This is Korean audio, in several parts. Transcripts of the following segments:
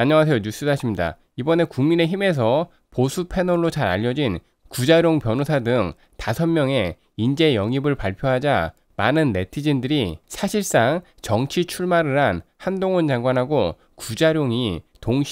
안녕하세요. 뉴스다십니다. 이번에 국민의힘에서 보수 패널로 잘 알려진 구자룡 변호사 등 5명의 인재 영입을 발표하자 많은 네티즌들이 사실상 정치 출마를 한 한동훈 장관하고 구자룡이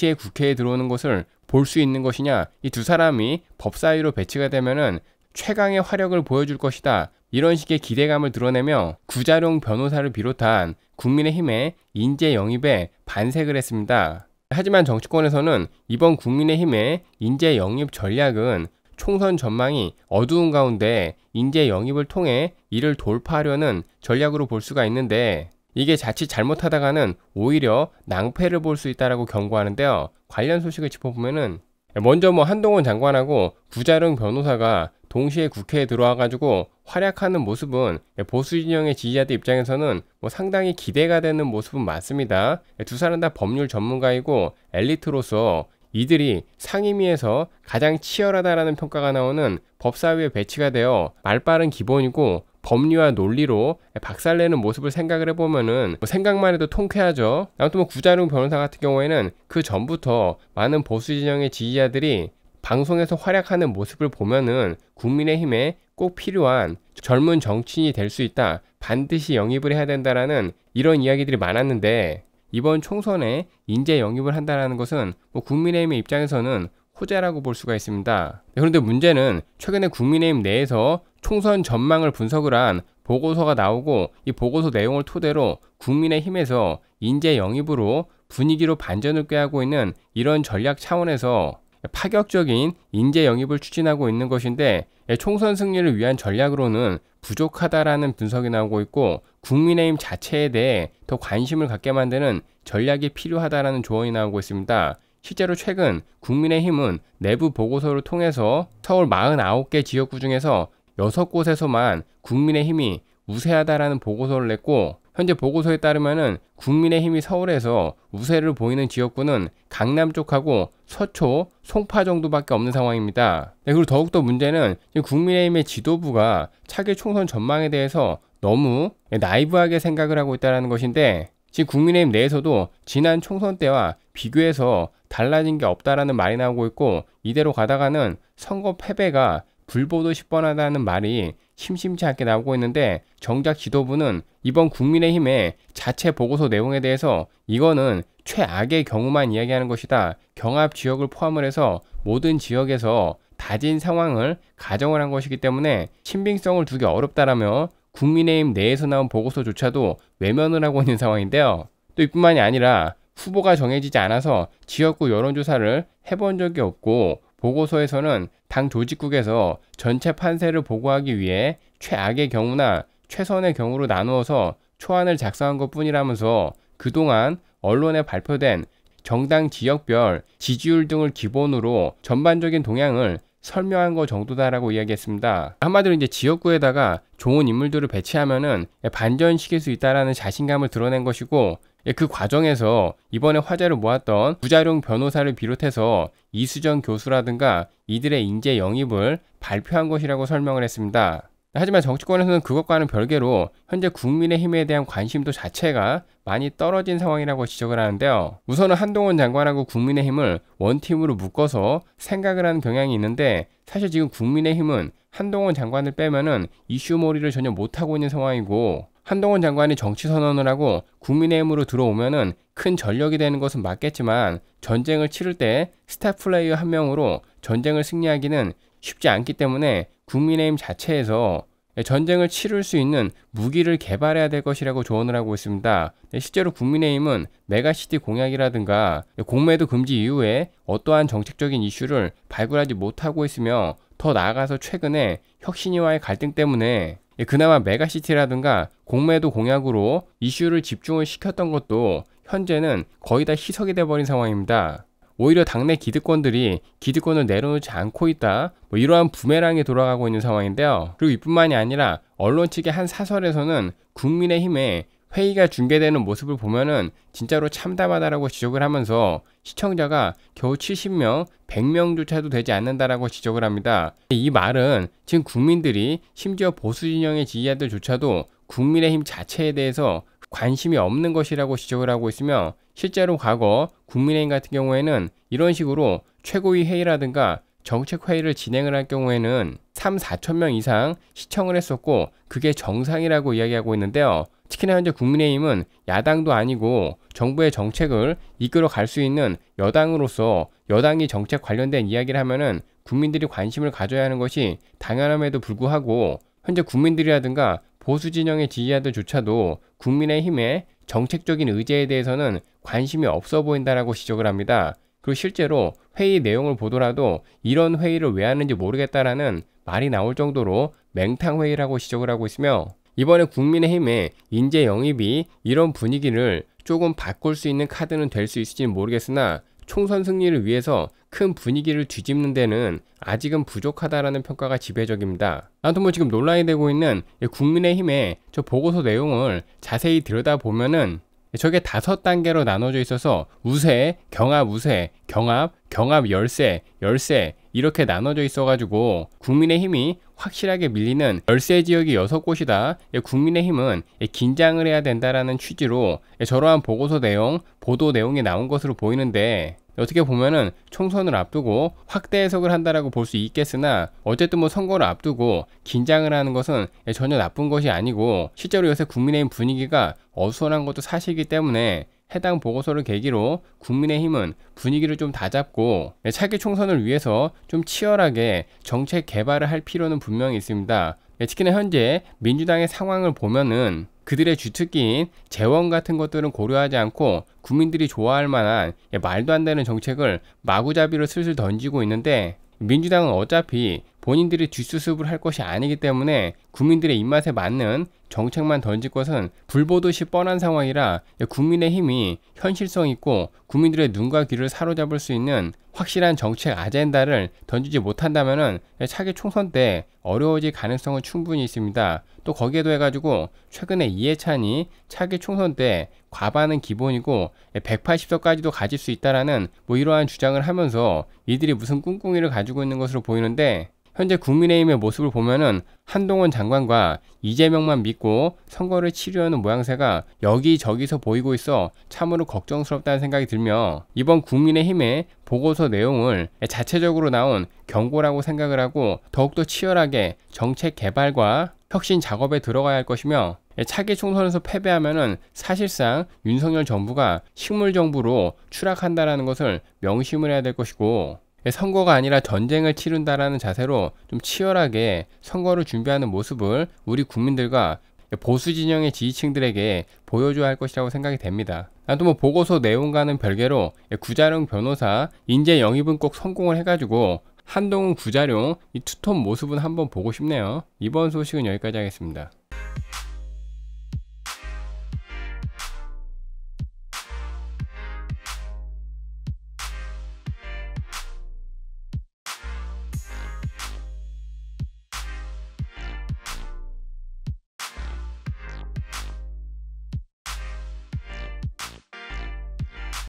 동시에 국회에 들어오는 것을 볼 수 있는 것이냐 이 두 사람이 법사위로 배치가 되면은 최강의 화력을 보여줄 것이다 이런 식의 기대감을 드러내며 구자룡 변호사를 비롯한 국민의힘의 인재 영입에 반색을 했습니다. 하지만 정치권에서는 이번 국민의힘의 인재 영입 전략은 총선 전망이 어두운 가운데 인재 영입을 통해 이를 돌파하려는 전략으로 볼 수가 있는데 이게 자칫 잘못하다가는 오히려 낭패를 볼 수 있다라고 경고하는데요. 관련 소식을 짚어보면은 먼저 뭐 한동훈 장관하고 구자룡 변호사가 동시에 국회에 들어와가지고 활약하는 모습은 보수 진영의 지지자들 입장에서는 뭐 상당히 기대가 되는 모습은 맞습니다. 두 사람 다 법률 전문가이고 엘리트로서 이들이 상임위에서 가장 치열하다라는 평가가 나오는 법사위에 배치가 되어 말빠른 기본이고 법리와 논리로 박살내는 모습을 생각을 해보면은 뭐 생각만 해도 통쾌하죠. 아무튼 뭐 구자룡 변호사 같은 경우에는 그 전부터 많은 보수 진영의 지지자들이 방송에서 활약하는 모습을 보면은 국민의힘에 꼭 필요한 젊은 정치인이 될 수 있다. 반드시 영입을 해야 된다라는 이런 이야기들이 많았는데 이번 총선에 인재 영입을 한다라는 것은 뭐 국민의힘의 입장에서는 호재라고 볼 수가 있습니다. 네, 그런데 문제는 최근에 국민의힘 내에서 총선 전망을 분석을 한 보고서가 나오고 이 보고서 내용을 토대로 국민의힘에서 인재 영입으로 분위기로 반전을 꾀하고 있는 이런 전략 차원에서 파격적인 인재 영입을 추진하고 있는 것인데 예, 총선 승리를 위한 전략으로는 부족하다라는 분석이 나오고 있고 국민의힘 자체에 대해 더 관심을 갖게 만드는 전략이 필요하다라는 조언이 나오고 있습니다. 실제로 최근 국민의힘은 내부 보고서를 통해서 서울 49개 지역구 중에서 6곳에서만 국민의힘이 우세하다라는 보고서를 냈고 현재 보고서에 따르면 국민의힘이 서울에서 우세를 보이는 지역구는 강남 쪽하고 서초, 송파 정도밖에 없는 상황입니다. 네, 그리고 더욱더 문제는 국민의힘의 지도부가 차기 총선 전망에 대해서 너무 나이브하게 생각을 하고 있다는 것인데 지금 국민의힘 내에서도 지난 총선 때와 비교해서 달라진 게 없다라는 말이 나오고 있고 이대로 가다가는 선거 패배가 불보듯 시뻔하다는 말이 심심치 않게 나오고 있는데 정작 지도부는 이번 국민의힘의 자체 보고서 내용에 대해서 이거는 최악의 경우만 이야기하는 것이다. 경합 지역을 포함을 해서 모든 지역에서 다진 상황을 가정을 한 것이기 때문에 신빙성을 두기 어렵다라며 국민의힘 내에서 나온 보고서조차도 외면을 하고 있는 상황인데요. 또 이뿐만이 아니라 후보가 정해지지 않아서 지역구 여론조사를 해본 적이 없고 보고서에서는 당 조직국에서 전체 판세를 보고하기 위해 최악의 경우나 최선의 경우로 나누어서 초안을 작성한 것 뿐이라면서 그동안 언론에 발표된 정당 지역별 지지율 등을 기본으로 전반적인 동향을 설명한 것 정도다라고 이야기했습니다. 한마디로 이제 지역구에다가 좋은 인물들을 배치하면은 반전시킬 수 있다라는 자신감을 드러낸 것이고 예, 그 과정에서 이번에 화제를 모았던 부자룡 변호사를 비롯해서 이수정 교수라든가 이들의 인재 영입을 발표한 것이라고 설명을 했습니다. 하지만 정치권에서는 그것과는 별개로 현재 국민의힘에 대한 관심도 자체가 많이 떨어진 상황이라고 지적을 하는데요. 우선은 한동훈 장관하고 국민의힘을 원팀으로 묶어서 생각을 하는 경향이 있는데 사실 지금 국민의힘은 한동훈 장관을 빼면은 이슈몰이를 전혀 못하고 있는 상황이고 한동훈 장관이 정치 선언을 하고 국민의힘으로 들어오면은 큰 전력이 되는 것은 맞겠지만 전쟁을 치를 때 스타 플레이어 한 명으로 전쟁을 승리하기는 쉽지 않기 때문에 국민의힘 자체에서 전쟁을 치를 수 있는 무기를 개발해야 될 것이라고 조언을 하고 있습니다. 네, 실제로 국민의힘은 메가시티 공약이라든가 공매도 금지 이후에 어떠한 정책적인 이슈를 발굴하지 못하고 있으며 더 나아가서 최근에 혁신이와의 갈등 때문에 예, 그나마 메가시티라든가 공매도 공약으로 이슈를 집중을 시켰던 것도 현재는 거의 다 희석이 돼버린 상황입니다. 오히려 당내 기득권들이 기득권을 내려놓지 않고 있다. 뭐 이러한 부메랑이 돌아가고 있는 상황인데요. 그리고 이뿐만이 아니라 언론 측의 한 사설에서는 국민의힘에 회의가 중계되는 모습을 보면은 진짜로 참담하다라고 지적을 하면서 시청자가 겨우 70명, 100명조차도 되지 않는다라고 지적을 합니다. 이 말은 지금 국민들이 심지어 보수 진영의 지지자들조차도 국민의힘 자체에 대해서 관심이 없는 것이라고 지적을 하고 있으며 실제로 과거 국민의힘 같은 경우에는 이런 식으로 최고위 회의라든가 정책 회의를 진행을 할 경우에는 3, 4천 명 이상 시청을 했었고 그게 정상이라고 이야기하고 있는데요. 특히나 현재 국민의힘은 야당도 아니고 정부의 정책을 이끌어 갈 수 있는 여당으로서 여당이 정책 관련된 이야기를 하면은 국민들이 관심을 가져야 하는 것이 당연함에도 불구하고 현재 국민들이라든가 보수 진영의 지지자들조차도 국민의힘의 정책적인 의제에 대해서는 관심이 없어 보인다라고 지적을 합니다. 그리고 실제로 회의 내용을 보더라도 이런 회의를 왜 하는지 모르겠다라는 말이 나올 정도로 맹탕 회의라고 지적을 하고 있으며 이번에 국민의힘에 인재 영입이 이런 분위기를 조금 바꿀 수 있는 카드는 될 수 있을지는 모르겠으나 총선 승리를 위해서 큰 분위기를 뒤집는 데는 아직은 부족하다라는 평가가 지배적입니다. 아무튼 뭐 지금 논란이 되고 있는 국민의힘의 저 보고서 내용을 자세히 들여다보면은 저게 다섯 단계로 나눠져 있어서 우세, 경합 우세, 경합, 경합 열세, 열세 이렇게 나눠져 있어가지고 국민의힘이 확실하게 밀리는 열세 지역이 여섯 곳이다. 예, 국민의힘은 예, 긴장을 해야 된다라는 취지로 예, 저러한 보고서 내용, 보도 내용이 나온 것으로 보이는데 어떻게 보면은 총선을 앞두고 확대 해석을 한다라고 볼 수 있겠으나 어쨌든 뭐 선거를 앞두고 긴장을 하는 것은 전혀 나쁜 것이 아니고 실제로 요새 국민의힘 분위기가 어수선한 것도 사실이기 때문에 해당 보고서를 계기로 국민의힘은 분위기를 좀 다잡고 차기 총선을 위해서 좀 치열하게 정책 개발을 할 필요는 분명히 있습니다. 예, 특히나 현재 민주당의 상황을 보면은 그들의 주특기인 재원 같은 것들은 고려하지 않고 국민들이 좋아할 만한 예, 말도 안 되는 정책을 마구잡이로 슬슬 던지고 있는데 민주당은 어차피 본인들이 뒷수습을 할 것이 아니기 때문에 국민들의 입맛에 맞는 정책만 던질 것은 불보듯이 뻔한 상황이라 국민의 힘이 현실성 있고 국민들의 눈과 귀를 사로잡을 수 있는 확실한 정책 아젠다를 던지지 못한다면 차기 총선 때 어려워질 가능성은 충분히 있습니다. 또 거기에 더해가지고 최근에 이해찬이 차기 총선 때 과반은 기본이고 180석까지도 가질 수 있다라는 뭐 이러한 주장을 하면서 이들이 무슨 꿍꿍이를 가지고 있는 것으로 보이는데 현재 국민의힘의 모습을 보면은 한동훈 장관과 이재명만 믿고 선거를 치르려는 모양새가 여기저기서 보이고 있어 참으로 걱정스럽다는 생각이 들며 이번 국민의힘의 보고서 내용을 자체적으로 나온 경고라고 생각을 하고 더욱더 치열하게 정책 개발과 혁신 작업에 들어가야 할 것이며 차기 총선에서 패배하면은 사실상 윤석열 정부가 식물 정부로 추락한다라는 것을 명심을 해야 될 것이고 선거가 아니라 전쟁을 치른다라는 자세로 좀 치열하게 선거를 준비하는 모습을 우리 국민들과 보수 진영의 지지층들에게 보여줘야 할 것이라고 생각이 됩니다. 또뭐 보고서 내용과는 별개로 구자룡 변호사 인재 영입은 꼭 성공을 해가지고 한동훈 구자룡 이투톤 모습은 한번 보고 싶네요. 이번 소식은 여기까지 하겠습니다.